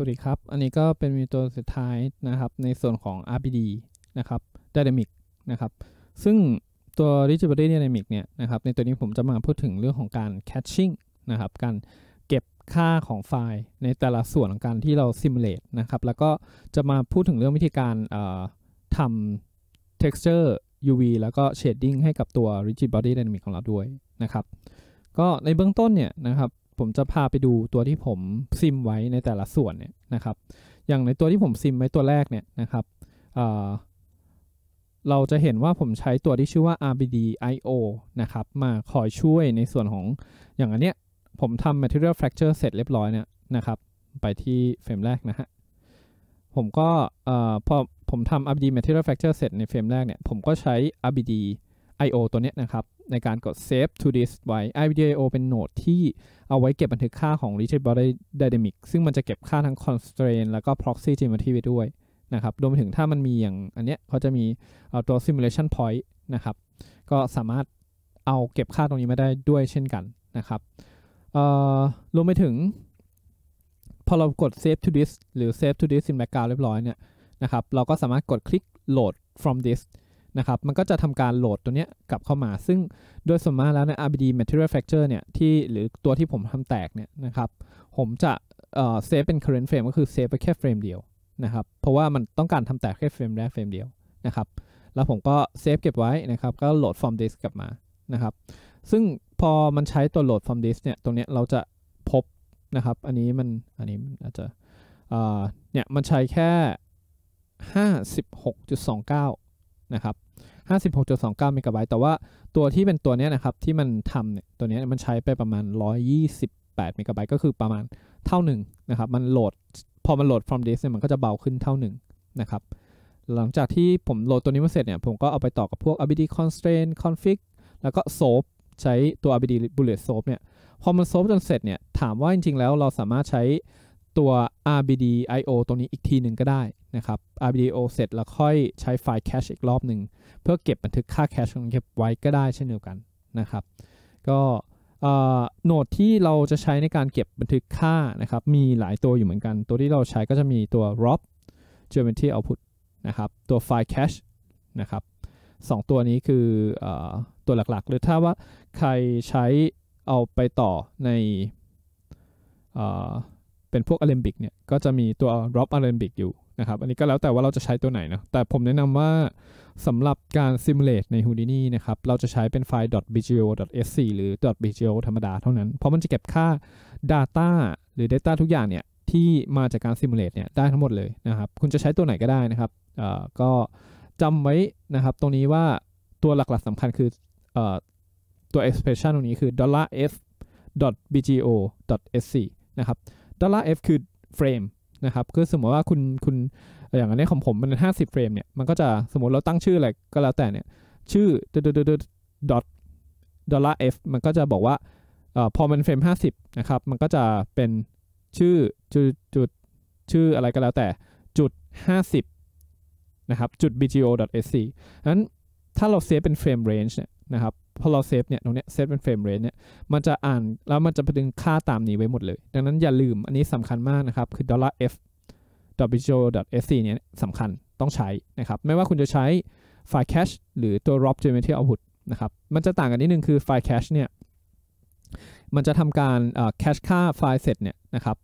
วัสดีครับ อันนี้ก็เป็นมีตัวสุดท้ายนะครับในส่วนของ RPD นะครับ Dynamic นะครับ ซึ่งตัว r i g i d b o d y Dynamic เนี่ยนะครับ ในตัวนี้ผมจะมาพูดถึงเรื่องของการ Caching t นะครับ การเก็บค่าของไฟล์ในแต่ละส่วนของการที่เรา Simulate นะครับ แล้วก็จะมาพูดถึงเรื่องวิธีการทำ Texture UV แล้วก็ Shading ให้กับตัว Rigid Body Dynamic ของเราด้วยนะครับ ก็ในเบื้องต้นเนี่ยนะครับผมจะพาไปดูตัวที่ผมซิมไว้ในแต่ละส่วนเนี่ยนะครับ อย่างในตัวที่ผมซิมไว้ตัวแรกเนี่ยนะครับเเราจะเห็นว่าผมใช้ตัวที่ชื่อว่า RBD IO นะครับมาคอยช่วยในส่วนของอย่างอันเนี้ยผมทำ material fracture เสร็จเรียบร้อยเนี่ยนะครับ ไปที่เฟรมแรกนะฮะ ผมก็พอผมทำ RBD material fracture เสร็จในเฟรมแรกเนี่ยผมก็ใช้ RBD I/O ตัวนี้นะครับ ในการกด save to disk ไว้ IVDIO เป็นโหนดที่เอาไว้เก็บบันทึกค่าของ reachable dynamic ซึ่งมันจะเก็บค่าทั้ง constraint แล้วก็ proxy geometry ไว้ด้วยนะครับรวมถึงถ้ามันมีอย่างอันเนี้ยเขาจะมีเอาตัว simulation point นะครับ ก็สามารถเอาเก็บค่าตรงนี้มาได้ด้วยเช่นกันนะครับรวมไปถึงพอเรากด save to disk หรือ save to disk in background เรียบร้อยเนี่ยนะครับเราก็สามารถกดคลิก load from disk นะครับ มันก็จะทำการโหลดตัวเนี้ยกลับเข้ามา ซึ่งโดยส่วนมากแล้วใน RBD Material Factor เนี่ย ที่หรือตัวที่ผมทำแตกเนี่ยนะครับ ผมจะ เอ่อ เซฟเป็น current frame ก็คือเซฟไปแค่เฟรมเดียวนะครับ เพราะว่ามันต้องการทำแตกแค่เฟรมแรกเฟรมเดียวนะครับ แล้วผมก็เซฟเก็บไว้นะครับ ก็โหลด from disk กลับมา นะครับ ซึ่งพอมันใช้ตัวโหลด from disk เนี่ย ตรงเนี้ยเราจะพบนะครับ อันนี้มัน อันนี้อาจจะเนี่ย มันใช้แค่ 56.29นะครับ56.29เมกะไบต์ แต่ว่าตัวที่เป็นตัวนี้นะครับ ที่มันทำเนี่ย ตัวนี้มันใช้ไปประมาณ 128เมกะไบต์ ก็คือประมาณเท่าหนึ่งนะครับ มันโหลด พอมันโหลด from disk เนี่ย มันก็จะเบาขึ้นเท่าหนึ่งนะครับ หลังจากที่ผมโหลดตัวนี้มาเสร็จเนี่ย ผมก็เอาไปต่อกับพวก abd constraint config แล้วก็ soap ใช้ตัว abd bullet soap เนี่ย พอมัน soap จนเสร็จเนี่ย ถามว่าจริงๆแล้วเราสามารถใช้ตัว RBD IO ตรงนี้อีกทีหนึ่งก็ได้นะครับ RBD IO เสร็จแล้วค่อยใช้ไฟล์ cache อีกรอบหนึ่งเพื่อเก็บบันทึกค่า cache ของเก็บไว้ก็ได้เช่นเดียวกันนะครับ ก็โหนดที่เราจะใช้ในการเก็บบันทึกค่านะครับมีหลายตัวอยู่เหมือนกัน ตัวที่เราใช้ก็จะมีตัว rob geometry output นะครับตัวไฟล์ cache นะครับสองตัวนี้คืออตัวหลักๆหรือถ้าว่าใครใช้เอาไปต่อในเป็นพวกอเลมบิกเนี่ยก็จะมีตัวดรอปอเลมบิกอยู่นะครับอันนี้ก็แล้วแต่ว่าเราจะใช้ตัวไหนนะแต่ผมแนะนำว่าสำหรับการซิมูเลตใน Houdini นะครับเราจะใช้เป็นไฟล์ .bgo.sc หรือ .bgo ธรรมดาเท่านั้นเพราะมันจะเก็บค่า Data หรือ Data ทุกอย่างเนี่ยที่มาจากการซิมูเลตเนี่ยได้ทั้งหมดเลยนะครับ คุณจะใช้ตัวไหนก็ได้นะครับก็จำไว้นะครับตรงนี้ว่าตัวหลักๆสำคัญคืออตัว expression ตรงนี้คือ $s .bgo.sc นะครับดอลลาร์ F คือเฟรมนะครับ คือสมมติว่าคุณคุณอย่างอันนี้ของผมมันห้าสิบเฟรมเนี่ย มันก็จะ สมมติเราตั้งชื่ออะไรก็แล้วแต่เนี่ย ชื่อดอดอทดอลลาร์ F มันก็จะบอกว่าอพอมันเฟรมห้าสิบนะครับ มันก็จะเป็นชื่อจุดจุดชื่ออะไรก็แล้วแต่ จุดห้าสิบนะครับ จุด bgo.sc นั้น ถ้าเราเซฟเป็นเฟรมเรนจ์เนี่ยนะครับพอเราเซฟเนี่ยตรงเนี้ยเซฟเป็นเฟรมเรทเนี่ยมันจะอ่านแล้วมันจะดึงค่าตามนี้ไว้หมดเลย ดังนั้นอย่าลืมอันนี้สำคัญมากนะครับ คือ dollar $f .visual.sc เนี่ยสำคัญต้องใช้นะครับ ไม่ว่าคุณจะใช้ไฟล์ cache หรือตัว rob geometry output นะครับมันจะต่างกันนิดนึงคือไฟล์ cache เนี่ยมันจะทำการแคชค่าไฟล์เสร็จเนี่ยนะครับ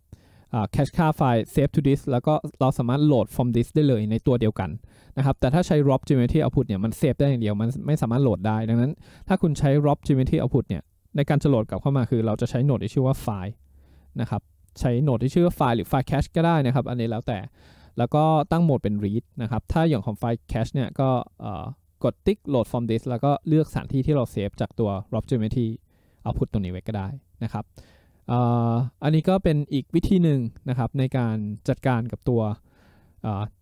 c a c h ค่าไฟล์ save to disk แล้วก็เราสามารถโหลด from disk ได้เลยในตัวเดียวกันนะครับแต่ถ้าใช้ rob geometry output เนี่ยมัน save ได้อย่างเดียว มันไม่สามารถโหลดได้ดังนั้น ถ้าคุณใช้ rob geometry output เนี่ยในการจะโหลดกลับเข้ามาคือเราจะใช้โหนดที่ชื่อว่าไฟล์นะครับใช้โหนดที่ชื่อว่าไฟล์หรือไฟล์ cache ก็ได้นะครับ อันนี้แล้วแต่แล้วก็ตั้งโหมดเป็น read นะครับถ้าอย่างของไฟล์ cache เนี่ยก็กดติ๊กโหลด from disk แล้วก็เลือกสถานที่ที่เราเซฟจากตัว rob geometry output ตรงนี้ไว้ก็ได้นะครับอันนี้ก็เป็นอีกวิธีหนึ่งนะครับในการจัดการกับตัว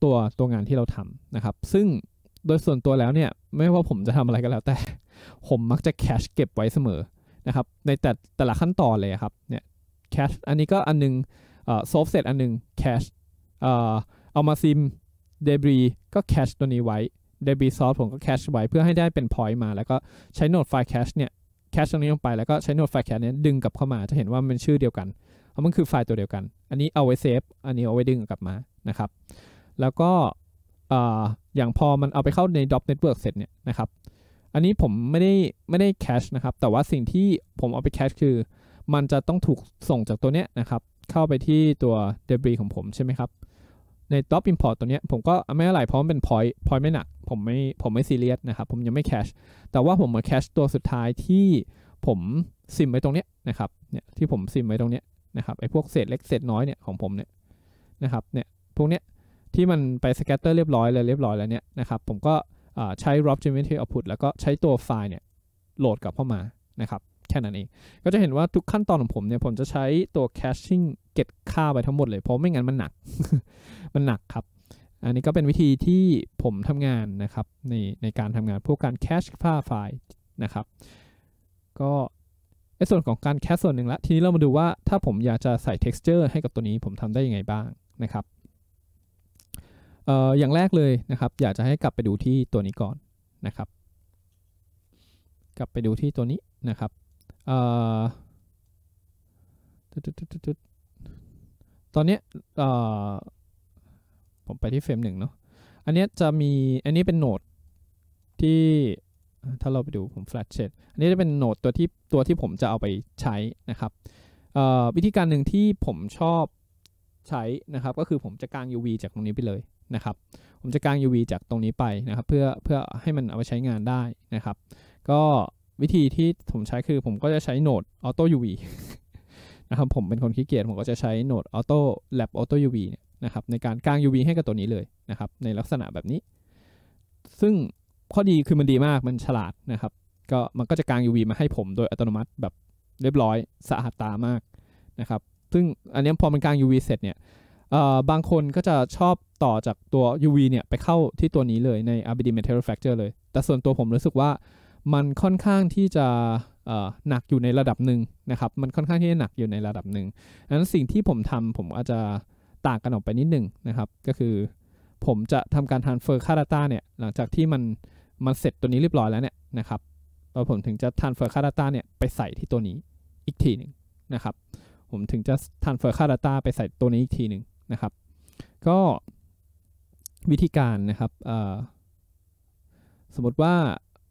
ตัวตัวงานที่เราทำนะครับซึ่งโดยส่วนตัวแล้วเนี่ยไม่ว่าผมจะทำอะไรก็แล้ว แต่ผมมักจะแคชเก็บไว้เสมอนะครับในแต่แต่ละขั้นตอนเลยครับเนี่ยแคชอันนี้ก็อันนึงโซฟเสร็จอันนึงแคชเอามาซิมเดบรีก็แคชตัวนี้ไว้เดบรีซอฟผมก็แคชไว้เพื่อให้ได้เป็นพอยต์มา แล้วก็ใช้โนดไฟล์แคชเนี่ยแคชตรงนี้ลงไปแล้วก็ใช้โน้ตไฟล์แคชนี้ดึงกลับเข้ามาจะเห็นว่ามันชื่อเดียวกันเพราะมันคือไฟล์ตัวเดียวกันอันนี้เอาไว้เซฟอันนี้เอาไว้ดึงกลับมานะครับแล้วก็อย่างพอมันเอาไปเข้าใน d เ o p Network เสร็จเนี่ยนะครับ อันนี้ผมไม่ได้ไม่ได้แคชนะครับแต่ว่าสิ่งที่ผมเอาไปแคชคือ มันจะต้องถูกส่งจากตัวเนี้ยนะครับเข้าไปที่ตัวเดบรีของผมใช่ไหมครับในดร o p import ตัวเนี้ยผมก็ไม่อะไรเพราะมันเป็น point point ไม่หนัก ผมไม่ ผมไม่ซีเรียสนะครับ ผมยังไม่แคชแต่ว่าผมมาแคชตัวสุดท้ายที่ผมซิมไว้ตรงเนี้ยนะครับ เนี่ยที่ผมซิมไว้ตรงเนี้ยนะครับไอ้พวกเศษเล็กเศษน้อยเนี่ยของผมเนี่ยนะครับเนี่ยพวกเนี้ยที่มันไปสแกตเตอร์เรียบร้อยเลยเรียบร้อยแล้วเนี่ยนะครับ ผมก็ใช้ r o b geometry output แล้วก็ใช้ตัวไฟล์เนี่ยโหลดกลับเข้ามานะครับแค่นั้นเองก็จะเห็นว่าทุกขั้นตอนของผมเนี่ย ผมจะใช้ตัว caching เก็บค่าไปทั้งหมดเลย เพราะไม่งั้นมันหนัก มันหนักครับ อันนี้ก็เป็นวิธีที่ผมทำงานนะครับ ในในการทำงาน พวกการแคชค่าไฟล์นะครับ ก็ในส่วนของการแคชส่วนหนึ่งละ ทีนี้เรามาดูว่าถ้าผมอยากจะใส่ texture ให้กับตัวนี้ผมทำได้ยังไงบ้างนะครับอออย่างแรกเลยนะครับ อยากจะให้กลับไปดูที่ตัวนี้ก่อนนะครับ กลับไปดูที่ตัวนี้นะครับตอนนี้ผมไปที่เฟรมหนึ่งเนาะ อันนี้จะมีอันนี้เป็นโหนดที่ถ้าเราไปดู ผม flat s h a d อันนี้จะเป็นโหนดตัวที่ตัวที่ผมจะเอาไปใช้นะครับวิธีการหนึ่งที่ผมชอบใช้นะครับ ก็คือผมจะกาง UV จากตรงนี้ไปเลยนะครับ ผมจะกาง UV จากตรงนี้ไปนะครับ เพื่อเพื่อให้มันเอาไปใช้งานได้นะครับ ก็วิธีที่ผมใช้คือผมก็จะใช้โหนด Auto UV นะครับผมเป็นคนขี้เกียจผมก็จะใช้โหนด Auto Lab Auto UV เนี่ยนะครับในการกาง UV ให้กับตัวนี้เลยนะครับในลักษณะแบบนี้ ซึ่งข้อดีคือมันดีมากมันฉลาดนะครับก็มันก็จะกาง UV มาให้ผมโดยอัตโนมัติแบบเรียบร้อยสะอาดตามากนะครับซึ่งอันนี้พอมันกาง UV เสร็จเนี่ยบางคนก็จะชอบต่อจากตัว UV เนี่ยไปเข้าที่ตัวนี้เลยใน RBD Metal Factor เลย แต่ส่วนตัวผมรู้สึกว่ามันค่อนข้างที่จะหนักอยู่ในระดับหนึ่งนะครับมันค่อนข้างที่จะหนักอยู่ในระดับหนึ่งดังนั้นสิ่งที่ผมทำผมอาจจะต่างกันออกไปนิดหนึ่งนะครับ ก็คือผมจะทำการทานเฟอร์ค่าต้าเนี่ยหลังจากที่มันมันเสร็จตัวนี้เรียบร้อยแล้วเนี่ยนะครับแล้วผมถึงจะทานเฟอร์ค่าต้าเนี่ยไปใส่ที่ตัวนี้อีกทีหนึ่งนะครับผมถึงจะทานเฟอร์ค่าต้าไปใส่ตัวนี้อีกทีหนึ่งนะครับ ก็วิธีการนะครับสมมติว่า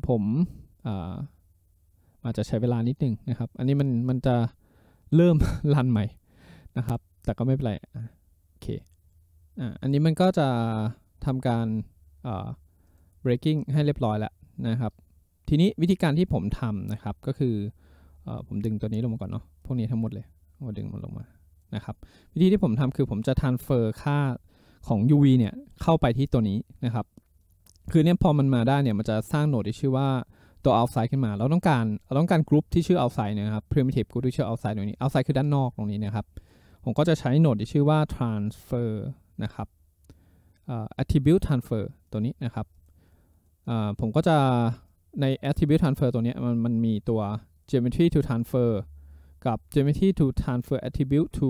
ผมอาจจะใช้เวลานิดนึงนะครับ อันนี้มันมันจะเริ่มรันใหม่นะครับ แต่ก็ไม่เป็นไร โอเค อันนี้มันก็จะทำการ breaking ให้เรียบร้อยแล้วนะครับ ทีนี้วิธีการที่ผมทำนะครับ ก็คืออผมดึงตัวนี้ลงมาก่อนเนาะ พวกนี้ทั้งหมดเลยมาดึงมันลงมา นะครับ วิธีที่ผมทำคือผมจะ transfer ค่าของ UV เนี่ยเข้าไปที่ตัวนี้นะครับ คือเนี่ยพอมันมาได้เนี่ยมันจะสร้างโหนดที่ชื่อว่าตัว outside ขึ้นมา เราต้องการ เราต้องการกรุ๊ปที่ชื่อ outside นะครับ primitive group ที่ชื่อ outside ตรงนี้ outside คือด้านนอกตรงนี้นะครับ ผมก็จะใช้โหนดที่ชื่อว่า transfer นะครับ attribute transfer ตัวนี้นะครับผมก็จะใน attribute transfer ตัวนี้มันมันมีตัว geometry to transfer กับ geometry to transfer attribute to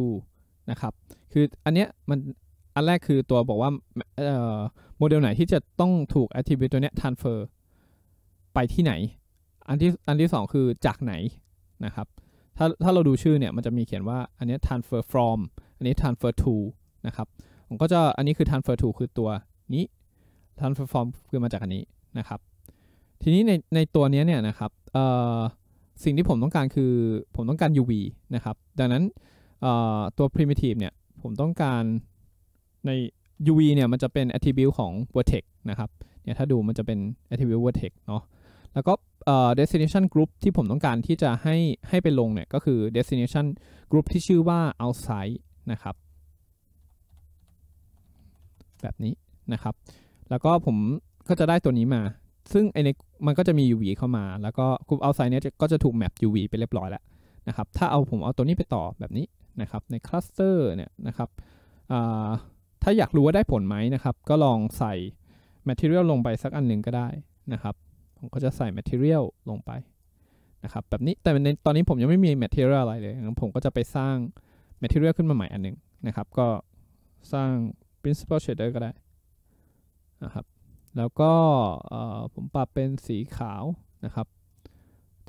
นะครับ คืออันเนี้ยมัน อันแรกคือตัวบอกว่าโมเดลไหนที่จะต้องถูก attribute ตัวเนี้ย transfer ไปที่ไหน อันที่อันที่สองคือจากไหนนะครับ ถ้าถ้าเราดูชื่อเนี่ยมันจะมีเขียนว่าอันนี้ transfer from อันนี้ transfer to นะครับ ผมก็จะอันนี้คือ transfer to คือตัวนี้ transfer from คือมาจากอันนี้นะครับ ทีนี้ในในตัวนี้เนี่ยนะครับสิ่งที่ผมต้องการคือผมต้องการ UV นะครับ ดังนั้นตัว primitive เนี่ยผมต้องการใน UV เนี่ยมันจะเป็น attribute ของ vertex นะครับ เนี่ยถ้าดูมันจะเป็น attribute vertex เนาะแล้วก็ destination group ที่ผมต้องการที่จะให้ให้ไปลงเนี่ยก็คือ destination group ที่ชื่อว่า outside นะครับ แบบนี้นะครับ แล้วก็ผมก็จะได้ตัวนี้มา ซึ่งไอ้นมันก็จะมี UV เข้ามา แล้วก็กลุ่ม outside เนี่ยก็จะถูก map UV ไปเรียบร้อยแล้วนะครับถ้าเอาผมเอาตัวนี้ไปต่อแบบนี้นะครับ ใน cluster เนี่ยนะครับ ถ้าอยากรู้ว่าได้ผลไหมนะครับ ก็ลองใส่ material ลงไปสักอันหนึ่งก็ได้นะครับผมก็จะใส่ Material ลงไปนะครับ แบบนี้แต่ในตอนนี้ผมยังไม่มี Material อะไรเลยงั้นผมก็จะไปสร้าง Material ขึ้นมาใหม่อันนึงนะครับ ก็สร้าง Principal Shader ก็ได้นะครับ แล้วก็ผมปรับเป็นสีขาวนะครับ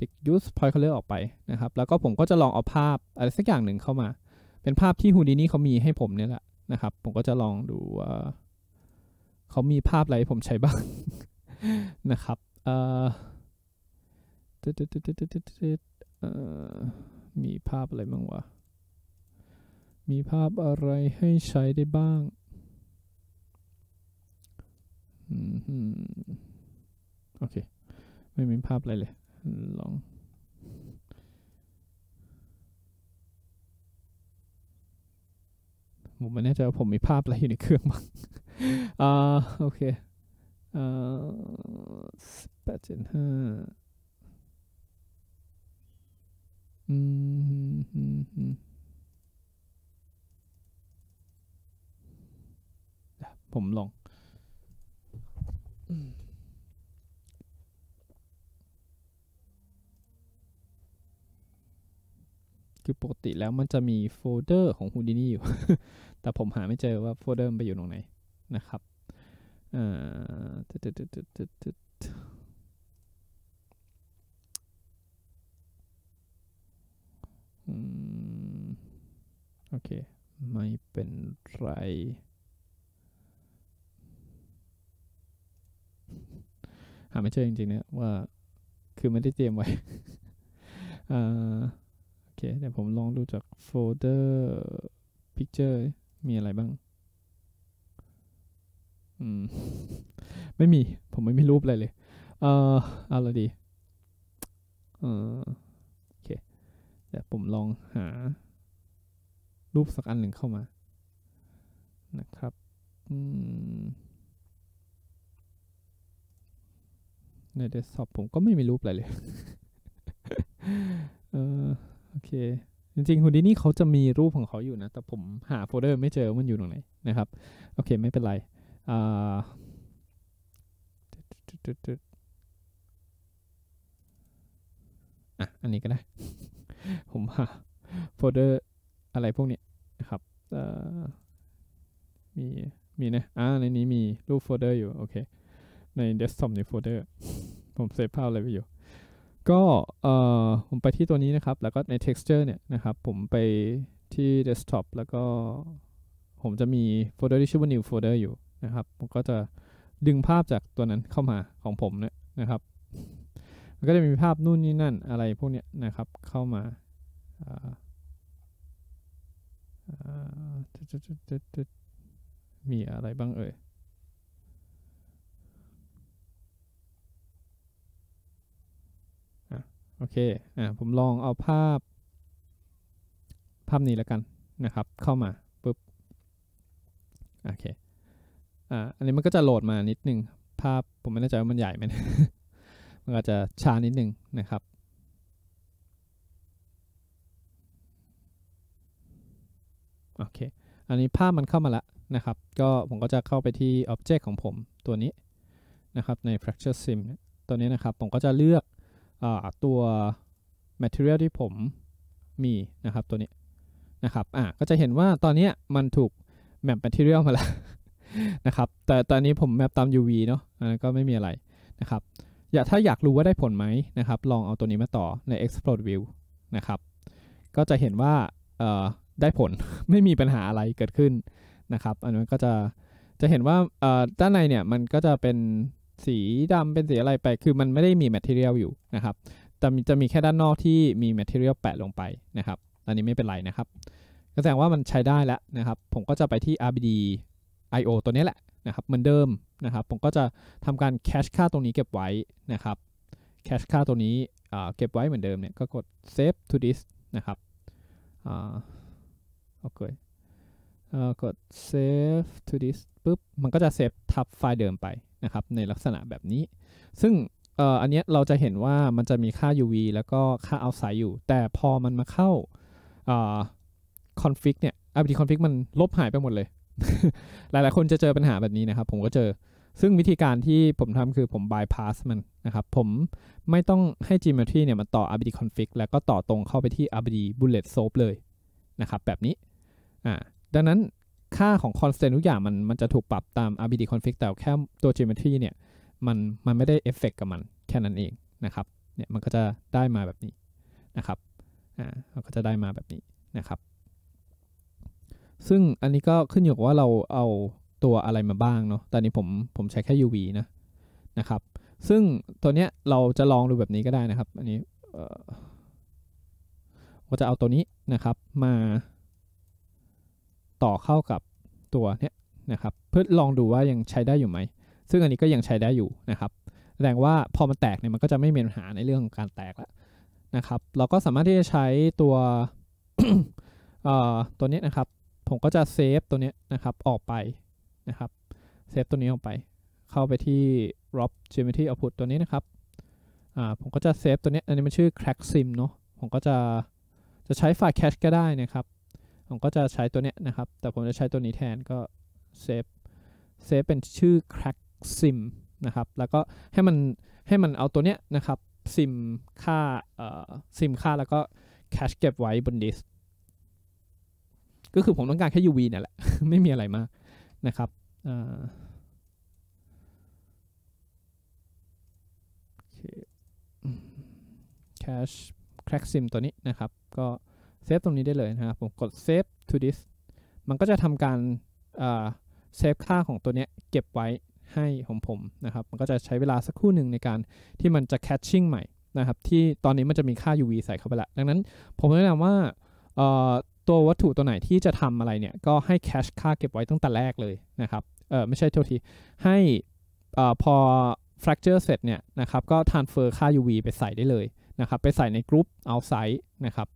ติด use point color ออกไปนะครับ แล้วก็ผมก็จะลองเอาภาพ อะไรสักอย่างหนึ่งเข้ามา เป็นภาพที่ฮูดินี่เขามีให้ผมเนี่ยแหละนะครับผมก็จะลองดูว่าเขามีภาพอะไรผมใช้บ้างนะครับมีภาพอะไรบ้างวะ มีภาพอะไรให้ใช้ได้บ้างอโอเค ไม่มีภาพอะไรเลย ลอง ผมไม่แน่ใจว่าผมมีภาพอะไรอยู่ในเครื่องบ้างอ่าโอเคเออแปดเจ็ดห้าอืมผมลอง คือปกติแล้วมันจะมีโฟลเดอร์ของฮูดินี่อยู่ แต่ผมหาไม่เจอว่าโฟลเดอร์มันไปอยู่ตรงไหนนะครับอืมโอเค ไม่เป็นไรหาไม่เจอจริงๆเนี่ยว่าคือไม่ได้เตรียมไว้อ่าโอเคเดี๋ยวผมลองดูจากโฟลเดอร์ิกเจอร์มีอะไรบ้างืมไม่มี ผมไม่มีรูปอะไรเลย เออเอาละดีเออโอเค เดี๋ยวผมลองหา รูปสักอันหนึ่งเข้ามา นะครับอืมในเดสก์ท็อปผมก็ไม่มีรูปอะไรเลย เออโอเค จริงๆฮูดินี่เขาจะมีรูปของเขาอยู่นะ แต่ผมหาโฟลเดอร์ไม่เจอมันอยู่ตรงไหนนะครับ โอเค ไม่เป็นไรอ่อะันนี้ก็ได้ ผมหาโฟลเดอร์อะไรพวกนี้นะครับมี มีนะ อ่า ในนี้มีรูปโฟลเดอร์อยู่ โอเค ในเดสก์ท็อปในโฟลเดอร์ ผมเซฟภาพอะไรไปอยู่ ก็ เอ่อ ผมไปที่ตัวนี้นะครับ แล้วก็ใน texture เนี่ยนะครับ ผมไปที่เดสก์ท็อป แล้วก็ ผมจะมีโฟลเดอร์ที่ชื่อว่า new folder อยู่นะครับผมก็จะดึงภาพจากตัวนั้นเข้ามาของผมเนี่ยนะครับ มันก็จะมีภาพนู่นนี่นั่นอะไรพวกเนี้ยนะครับเข้ามา มีอะไรบ้างเอ่ยโอเค อ่าผมลองเอาภาพ ภาพนี้แล้วกันนะครับ เข้ามาปุ๊บ โอเคอ่าอันนี้มันก็จะโหลดมานิดนึง ภาพผมไม่แน่ใจว่ามันใหญ่ไหม มันก็จะช้านิดนึงนะครับ โอเค อันนี้ภาพมันเข้ามาแล้วนะครับ ก็ผมก็จะเข้าไปที่ออบเจกต์ของผมตัวนี้นะครับใน Fracture Sim ตัวนี้นะครับผมก็จะเลือกอตัว Material ที่ผมมีนะครับตัวนี้นะครับอ่าก็จะเห็นว่าตอนนี้มันถูก Map Material มาแล้วนะครับ แต่ตอนนี้ผมแมปตาม UV เนาะอันนั้นก็ไม่มีอะไรนะครับ อยากถ้าอยากรู้ว่าได้ผลไหมนะครับ ลองเอาตัวนี้มาต่อใน explode view นะครับ ก็จะเห็นว่าได้ผลไม่มีปัญหาอะไรเกิดขึ้นนะครับ อันนั้นก็จะจะเห็นว่าด้านในเนี่ยมันก็จะเป็นสีดำเป็นสีอะไรไป คือมันไม่ได้มี material อยู่นะครับแต่จะมีแค่ด้านนอกที่มี material แปะลงไปนะครับอันนี้ไม่เป็นไรนะครับแสดงว่ามันใช้ได้แล้วนะครับ ผมก็จะไปที่ RBD I/O ตัวนี้แหละนะครับ เหมือนเดิมนะครับ ผมก็จะทำการแคชค่าตรงนี้เก็บไว้นะครับแคชค่าตัวนี้เก็บไว้เหมือนเดิมเนี่ยก็กด save to h i s นะครับโอเคกด save to h i s ปุ๊บมันก็จะเซฟทับไฟล์เดิมไปนะครับในลักษณะแบบนี้ ซึ่งอันนี้เราจะเห็นว่ามันจะมีค่า UV แล้วก็ค่า outside อยู่ แต่พอมันมาเข้า config เนี่ย i p ี config มันลบหายไปหมดเลยหลาย ๆ คนจะเจอปัญหาแบบนี้นะครับ ผมก็เจอ ซึ่งวิธีการที่ผมทำคือผมบายพาสมันนะครับ ผมไม่ต้องให้ geometry เนี่ยมันต่อ RBD config แล้วก็ต่อตรงเข้าไปที่ RBD bullet s ตโ p ฟเลยนะครับแบบนี้ อ่า ดังนั้นค่าของ constant ทุกอย่างมันมันจะถูกปรับตาม RBD config แต่แค่ตัว geometry เนี่ยมันมันไม่ได้เอฟเฟกกับมันแค่นั้นเองนะครับ เนี่ยมันก็จะได้มาแบบนี้นะครับ อ่าก็จะได้มาแบบนี้นะครับซึ่งอันนี้ก็ขึ้นอยู่กับว่าเราเอาตัวอะไรมาบ้างเนาะตอนนี้ผมผมใช้แค่ UV นะ นะครับ ซึ่งตัวเนี้ยเราจะลองดูแบบนี้ก็ได้นะครับ อันนี้เราจะเอาตัวนี้นะครับมา ต่อเข้ากับตัวเนี้ยนะครับ เพื่อลองดูว่ายังใช้ได้อยู่ไหม ซึ่งอันนี้ก็ยังใช้ได้อยู่นะครับ แสดงว่าพอมันแตกเนี่ยมันก็จะไม่มีปัญหาในเรื่องของการแตกแล้วนะครับ เราก็สามารถที่จะใช้ตัวตัวนี้นะครับผมก็จะเซฟตัวนี้นะครับออกไปนะครับเซฟตัวนี้ออกไป เข้าไปที่ rob geometry output ตัวนี้นะครับอ่าผมก็จะเซฟตัวนี้อันนี้มันชื่อ crack sim เนาะผมก็จะจะใช้ไฟล์ cache ก็ได้นะครับ ผมก็จะใช้ตัวนี้นะครับ แต่ผมจะใช้ตัวนี้แทนก็เซฟเซฟเป็นชื่อ crack sim นะครับแล้วก็ให้มันให้มันเอาตัวเนี้ยนะครับซิมค่าเอ่อซิมค่าแล้วก็แคชเก็บไว้บนดิสก็คือผมต้องการแค่ UV เนี่ยแหละ ไม่มีอะไรมาก นะครับแคชแคร็ซิมตัวนี้นะครับ ก็เซฟตรงนี้ได้เลยนะครับผมกด save to this มันก็จะทำการเซฟค่าของตัวเนี้ยเก็บไว้ให้ของผมนะครับ มันก็จะใช้เวลาสักครู่หนึ่งในการที่มันจะ catching ใหม่นะครับ ที่ตอนนี้มันจะมีค่า UV ใส่เข้าไปละดังนั้นผมแนะนำว่าตัววัตถุตัวไหนที่จะทำอะไรเนี่ยก็ให้แคชค่าเก็บไว้ตั้งแต่แรกเลยนะครับ เออไม่ใช่โทษที ให้อ่พอ fracture เสร็จเนี่ยนะครับก็ transfer ค่า UV ไปใส่ได้เลยนะครับไปใส่ในกรุ๊ป outside นะครับ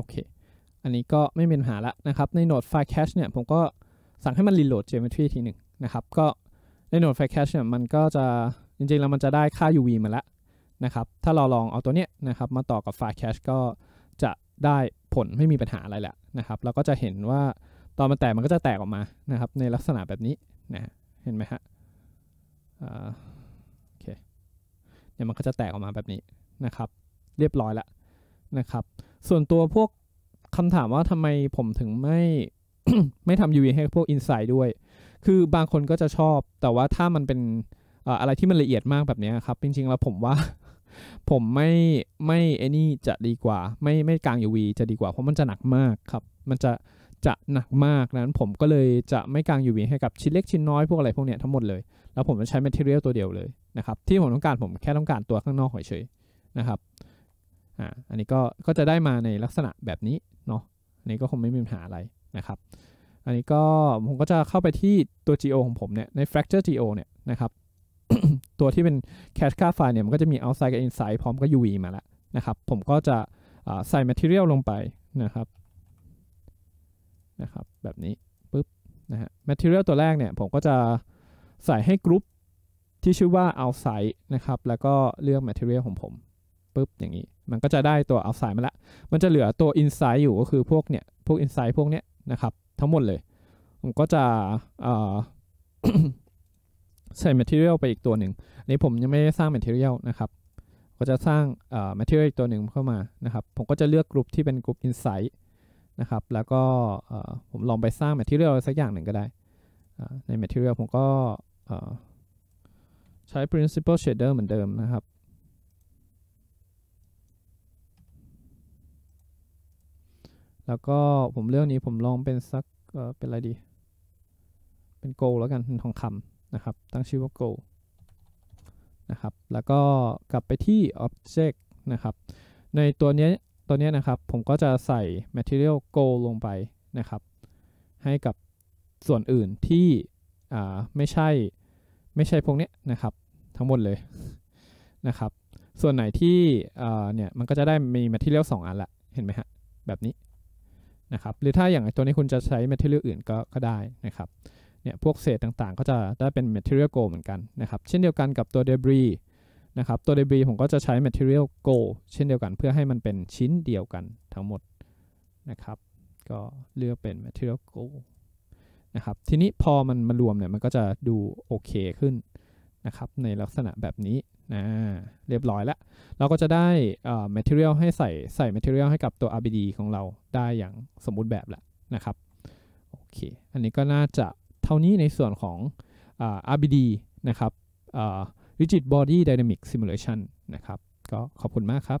โอเค อันนี้ก็ไม่เป็นปัญหาละนะครับ ในโหนดไฟแคชเนี่ย ผมก็สั่งให้มันรีโหลด geometry ทีหนึ่งนะครับ ก็ในโหนดไฟแคชเนี่ย มันก็จะจริงๆแล้วมันจะได้ค่า UV มาแล้วนะครับ ถ้าเราลองเอาตัวเนี้ยนะครับมาต่อกับไฟแคชก็จะได้ผลไม่มีปัญหาอะไรแหละนะครับเราก็จะเห็นว่าตอนมันแตกมันก็จะแตกออกมานะครับในลักษณะแบบนี้นะเห็นไหมฮะ โอเค เนี่ยมันก็จะแตกออกมาแบบนี้นะครับ เรียบร้อยแล้วนะครับส่วนตัวพวกคำถามว่าทำไมผมถึงไม่ไม่ทำ UV ให้พวก Insight ด้วย คือบางคนก็จะชอบ แต่ว่าถ้ามันเป็นอะไรที่มันละเอียดมากแบบนี้ครับ จริงๆ แล้วผมว่าผมไม่ไม่ไอ้นี่จะดีกว่า ไม่ไม่กลาง UV จะดีกว่า เพราะมันจะหนักมากครับ มันจะจะหนักมากนั้น ผมก็เลยจะไม่กาง UV ให้กับชิ้นเล็กชิ้นน้อยพวกอะไรพวกเนี้ยทั้งหมดเลย แล้วผมจะใช้มเทอเรียลตัวเดียวเลยนะครับ ที่ผมต้องการผมแค่ต้องการตัวข้างนอกเฉยๆนะครับอ่าอันนี้ก็ก็จะได้มาในลักษณะแบบนี้เนาะอันนี้ก็คงไม่มีปัญหาอะไรนะครับ อันนี้ก็ผมก็จะเข้าไปที่ตัว geo ของผมเนี่ยใน fracture geo เนี่ยนะครับ ตัวที่เป็น cache ค่าไฟล์เนี่ยมันก็จะมี outside กับ inside พร้อมกับ uv มาแล้วนะครับผมก็จะใส่ material ลงไปนะครับนะครับแบบนี้ปุ๊บนะฮะ material ตัวแรกเนี่ยผมก็จะใส่ให้กรุ๊ปที่ชื่อว่า outside นะครับแล้วก็เลือก material ของผมปุ๊บอย่างนี้มันก็จะได้ตัวเอาสายมาละมันจะเหลือตัวอินไซด์อยู่ก็คือพวกเนี่ยพวกอินไซด์พวกเนี้ยนะครับทั้งหมดเลย ผมก็จะใส่ material ไปอีกตัวหนึ่งอันนี้ผมยังไม่ได้สร้าง material นะครับก็จะสร้าง material อีกตัวหนึ่งเข้ามานะครับ ผมก็จะเลือกกลุ่มที่เป็นกลุ่ม insight นะครับแล้วก็ผมลองไปสร้าง material สักอย่างหนึ่งก็ได้ ใน material ผมก็ใช้ principal shader เหมือนเดิมนะครับแล้วก็ผมเลือกนี้ผมลองเป็นสักเป็นอะไรดี เป็นโกลแล้วกันทองคำนะครับ ตั้งชื่อว่าโกลนะครับแล้วก็กลับไปที่ Object นะครับในตัวนี้ตัวนี้นะครับผมก็จะใส่ Material g o l ลงไปนะครับ ให้กับส่วนอื่นที่ไม่ใช่ไม่ใช่พวกนี้นะครับ ทั้งหมดเลยนะครับ ส่วนไหนที่เนี่ยมันก็จะได้มี Material 2อันละเห็นไหมฮะแบบนี้นะครับหรือถ้าอย่างตัวนี้คุณจะใช้แมทเทอเรียลอื่นก็กได้นะครับเนี่ยพวกเศษต่างๆก็จะได้เป็นแ m ท t e r i a l gold เหมือนกันนะครับ เช่นเดียวกันกับตัวเดบรีนะครับตัวเดบรีผมก็จะใช้แ m ท t e r i a l gold เช่นเดียวกันเพื่อให้มันเป็นชิ้นเดียวกันทั้งหมดนะครับ ก็เลือกเป็นแ m ท t e r i a l gold นะครับทีนี้พอมันมารวมเนี่ยมันก็จะดูโอเคขึ้นนะครับในลักษณะแบบนี้นะเรียบร้อยแล้ว เราก็จะได้ material ให้ใส่ใส่ material ให้กับตัว RBD ของเราได้อย่างสมบูรณ์แบบแล้วนะครับโอเค อันนี้ก็น่าจะเท่านี้ในส่วนของ RBD นะครับ Rigid Body Dynamic Simulation นะครับก็ขอบคุณมากครับ